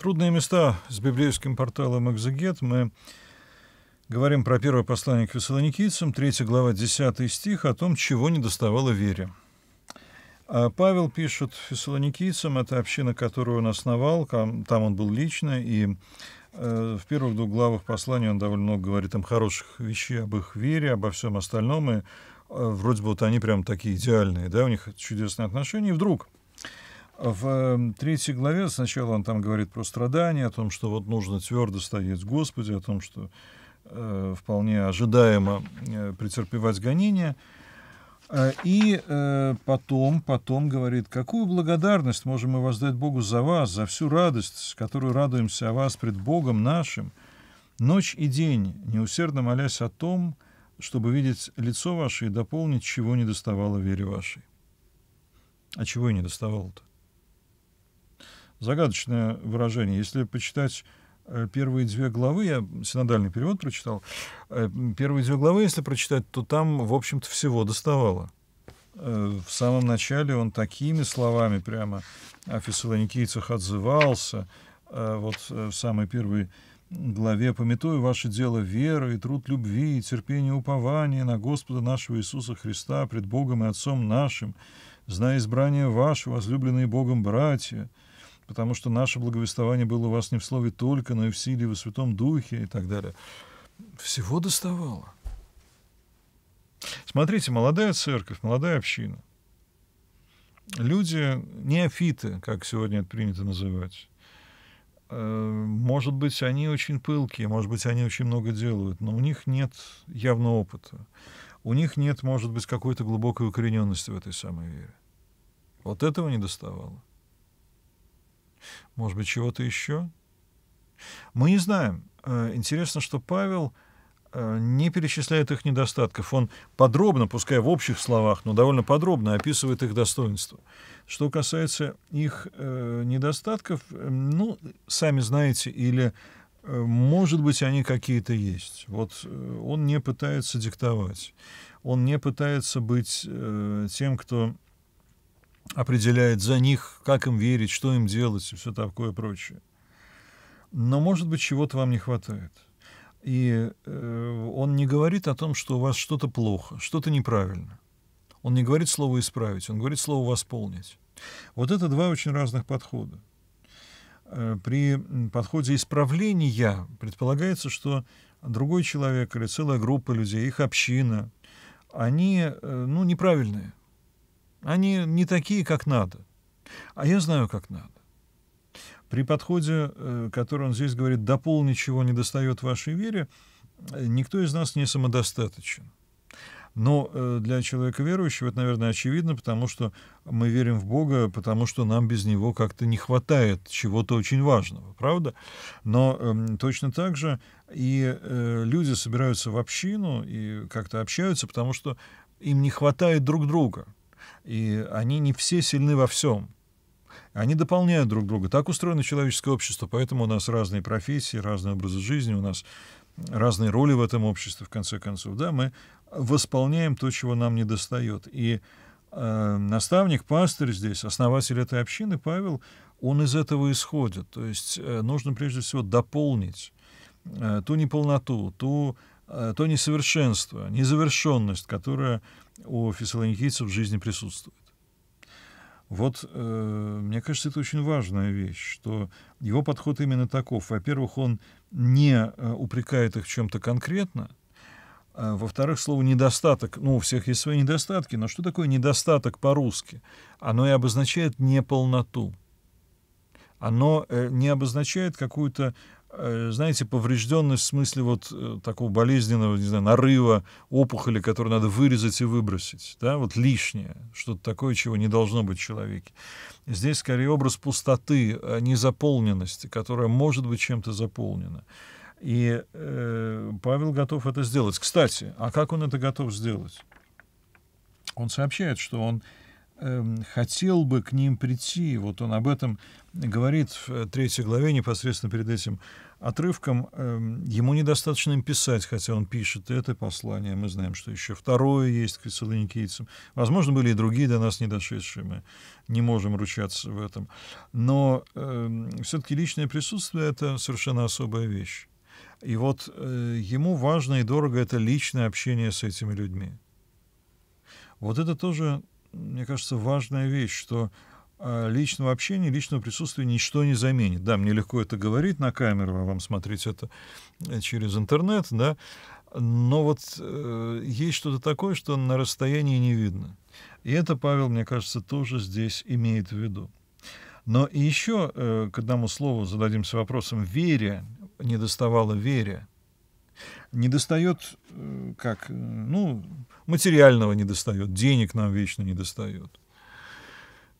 Трудные места с библейским порталом «Экзегет». Мы говорим про первое послание к фессалоникийцам, 3 глава, 10 стих, о том, чего не доставало вере. А Павел пишет фессалоникийцам, это община, которую он основал, там он был лично, и э, в первых двух главах послания он довольно много говорит им хороших вещей об их вере, обо всем остальном, и э, вроде бы вот они прям такие идеальные, да, у них чудесные отношения, и вдруг – в эм, третьей главе сначала он там говорит про страдания, о том, что вот нужно твердо стоять Господи, о том, что э, вполне ожидаемо э, претерпевать гонения. Э, и э, потом, потом говорит, какую благодарность можем мы воздать Богу за вас, за всю радость, с которой радуемся о вас пред Богом нашим, ночь и день, неусердно молясь о том, чтобы видеть лицо ваше и дополнить, чего не доставало вере вашей. А чего и не доставало-то? загадочное выражение. Если почитать э, первые две главы, я синодальный перевод прочитал, э, первые две главы, если прочитать, то там, в общем-то, всего доставало. Э, в самом начале он такими словами прямо о фессалоникийцах отзывался. Вот в самой первой главе «Пометую ваше дело веры и труд любви, и терпение упования на Господа нашего Иисуса Христа пред Богом и Отцом нашим, зная избрание ваше, возлюбленные Богом братья» потому что наше благовествование было у вас не в слове только, но и в силе, и во Святом Духе и так далее. Всего доставало. Смотрите, молодая церковь, молодая община. Люди неофиты, как сегодня это принято называть. Э, может быть, они очень пылкие, может быть, они очень много делают, но у них нет явного опыта. У них нет, может быть, какой-то глубокой укорененности в этой самой вере. Вот этого не доставало. Может быть, чего-то еще? Мы не знаем. Э, интересно, что Павел э, не перечисляет их недостатков. Он подробно, пускай в общих словах, но довольно подробно описывает их достоинства. Что касается их э, недостатков, э, ну, сами знаете, или, э, может быть, они какие-то есть. Вот э, он не пытается диктовать. Он не пытается быть э, тем, кто определяет за них, как им верить, что им делать и все такое прочее. Но, может быть, чего-то вам не хватает. И э, он не говорит о том, что у вас что-то плохо, что-то неправильно. Он не говорит слово «исправить», он говорит слово «восполнить». Вот это два очень разных подхода. Э, при подходе исправления предполагается, что другой человек или целая группа людей, их община, они э, ну, неправильные. Они не такие, как надо. А я знаю, как надо. При подходе, э, который он здесь говорит, до пол ничего не достает вашей вере, э, никто из нас не самодостаточен. Но э, для человека верующего это, наверное, очевидно, потому что мы верим в Бога, потому что нам без Него как-то не хватает чего-то очень важного, правда? Но э, точно так же и э, люди собираются в общину и как-то общаются, потому что им не хватает друг друга и они не все сильны во всем. Они дополняют друг друга. Так устроено человеческое общество, поэтому у нас разные профессии, разные образы жизни, у нас разные роли в этом обществе, в конце концов. Да, мы восполняем то, чего нам не достает. И э, наставник, пастырь здесь, основатель этой общины, Павел, он из этого исходит. То есть э, нужно прежде всего дополнить э, ту неполноту, ту Э, то несовершенство, незавершенность, которая у фессалоникийцев в жизни присутствует. Вот, э, мне кажется, это очень важная вещь, что его подход именно таков. Во-первых, он не э, упрекает их чем-то конкретно. А, во-вторых, слово «недостаток», ну, у всех есть свои недостатки, но что такое недостаток по-русски? Оно и обозначает неполноту. Оно э, не обозначает какую-то Э, знаете, поврежденность в смысле вот э, такого болезненного, не знаю, нарыва, опухоли, которую надо вырезать и выбросить, да, вот лишнее, что-то такое, чего не должно быть в человеке. Здесь скорее образ пустоты, а незаполненности, которая может быть чем-то заполнена. И э, Павел готов это сделать. Кстати, а как он это готов сделать? Он сообщает, что он Эм, хотел бы к ним прийти. Вот он об этом говорит в э, третьей главе, непосредственно перед этим отрывком. Эм, ему недостаточно им писать, хотя он пишет это послание. Мы знаем, что еще второе есть к фессалоникийцам. Возможно, были и другие до нас не дошедшие. Мы не можем ручаться в этом. Но э, эм, все-таки личное присутствие — это совершенно особая вещь. И вот э, ему важно и дорого это личное общение с этими людьми. Вот это тоже мне кажется, важная вещь, что а, личного общения, личного присутствия ничто не заменит. Да, мне легко это говорить на камеру, а вам смотреть это э, через интернет, да, но вот э, есть что-то такое, что на расстоянии не видно. И это Павел, мне кажется, тоже здесь имеет в виду. Но и еще э, к одному слову зададимся вопросом вере, недоставало вере. Недостает, э, как, э, ну, Материального не достает, денег нам вечно не достает.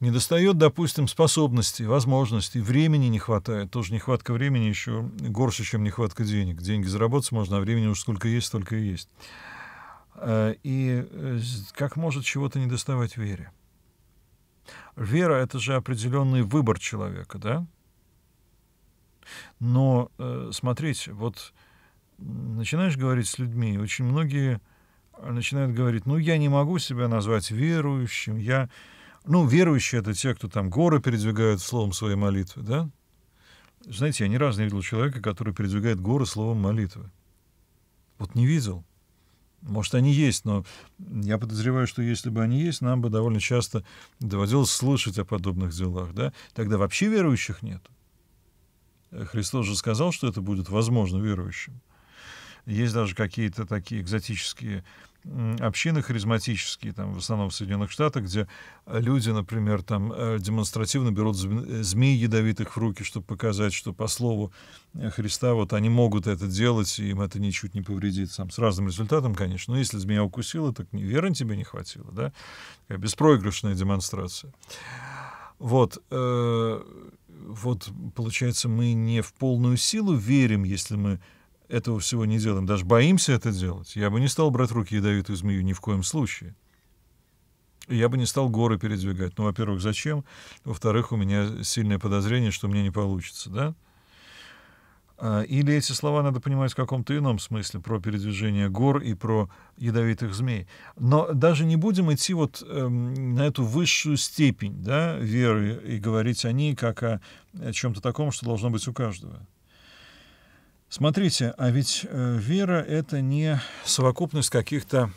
Не достает, допустим, способностей, возможностей, времени не хватает. Тоже нехватка времени еще горше, чем нехватка денег. Деньги заработать можно, а времени уж сколько есть, столько и есть. Э, и э, как может чего-то не доставать вере? Вера — это же определенный выбор человека, да? Но, э, смотрите, вот начинаешь говорить с людьми, очень многие — начинают говорить, ну, я не могу себя назвать верующим, я... Ну, верующие — это те, кто там горы передвигают словом своей молитвы, да? Знаете, я ни разу не видел человека, который передвигает горы словом молитвы. Вот не видел. Может, они есть, но я подозреваю, что если бы они есть, нам бы довольно часто доводилось слышать о подобных делах, да? Тогда вообще верующих нет. Христос же сказал, что это будет возможно верующим. Есть даже какие-то такие экзотические общины харизматические, там, в основном в Соединенных Штатах, где люди, например, там, э, демонстративно берут змей ядовитых в руки, чтобы показать, что по слову э, Христа вот они могут это делать, и им это ничуть не повредит. Сам, с разным результатом, конечно. Но если змея укусила, так веры тебе не хватило. Да? Такая беспроигрышная демонстрация. Вот, э, вот, получается, мы не в полную силу верим, если мы этого всего не делаем, даже боимся это делать, я бы не стал брать руки ядовитую змею ни в коем случае. Я бы не стал горы передвигать. Ну, во-первых, зачем? Во-вторых, у меня сильное подозрение, что мне не получится, да? А, или эти слова надо понимать в каком-то ином смысле про передвижение гор и про ядовитых змей. Но даже не будем идти вот эм, на эту высшую степень да, веры и говорить о ней как о, о чем-то таком, что должно быть у каждого. Смотрите, а ведь э, вера — это не совокупность каких-то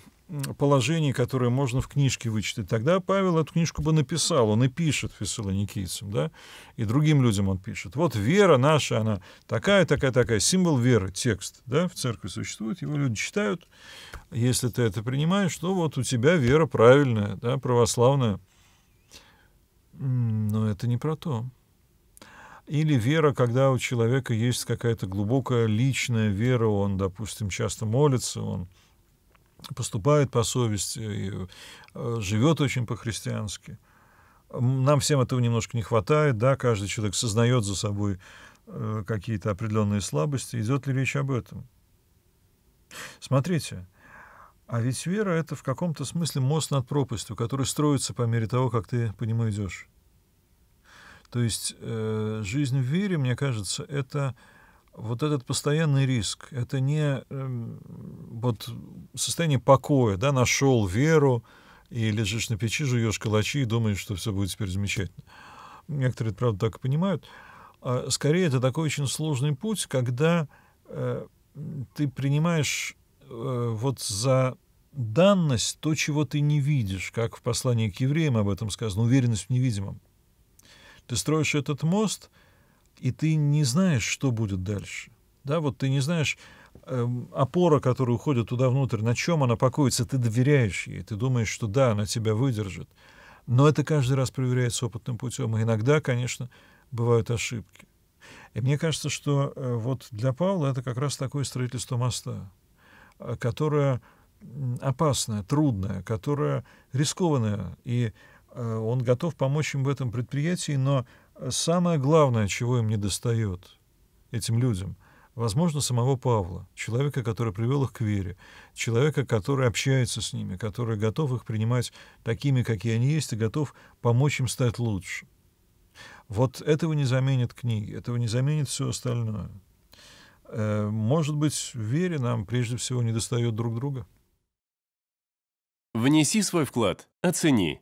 положений, которые можно в книжке вычитать. Тогда Павел эту книжку бы написал, он и пишет фессалоникийцам, да, и другим людям он пишет. Вот вера наша, она такая, такая, такая, символ веры, текст, да, в церкви существует, его люди читают. Если ты это принимаешь, то вот у тебя вера правильная, да, православная. Но это не про то. Или вера, когда у человека есть какая-то глубокая личная вера, он, допустим, часто молится, он поступает по совести, и э, живет очень по-христиански. Нам всем этого немножко не хватает, да, каждый человек сознает за собой э, какие-то определенные слабости. Идет ли речь об этом? Смотрите, а ведь вера — это в каком-то смысле мост над пропастью, который строится по мере того, как ты по нему идешь. То есть э, жизнь в вере, мне кажется, это вот этот постоянный риск. Это не э, вот состояние покоя, да, нашел веру и лежишь на печи, жуешь калачи и думаешь, что все будет теперь замечательно. Некоторые, правда, так и понимают. А скорее, это такой очень сложный путь, когда э, ты принимаешь э, вот за данность то, чего ты не видишь, как в послании к евреям об этом сказано, уверенность в невидимом. Ты строишь этот мост, и ты не знаешь, что будет дальше. Да, вот ты не знаешь, эм, опора, которая уходит туда внутрь, на чем она покоится, ты доверяешь ей, ты думаешь, что да, она тебя выдержит. Но это каждый раз проверяется опытным путем. И иногда, конечно, бывают ошибки. И мне кажется, что э, вот для Павла это как раз такое строительство моста, э, которое опасное, трудное, которое рискованное. И Э, он готов помочь им в этом предприятии, но самое главное, чего им не достает, этим людям, возможно, самого Павла, человека, который привел их к вере, человека, который общается с ними, который готов их принимать такими, какие они есть, и готов помочь им стать лучше. Вот этого не заменит книги, этого не заменит все остальное. Э, может быть, в вере нам прежде всего не достает друг друга? Внеси свой вклад, оцени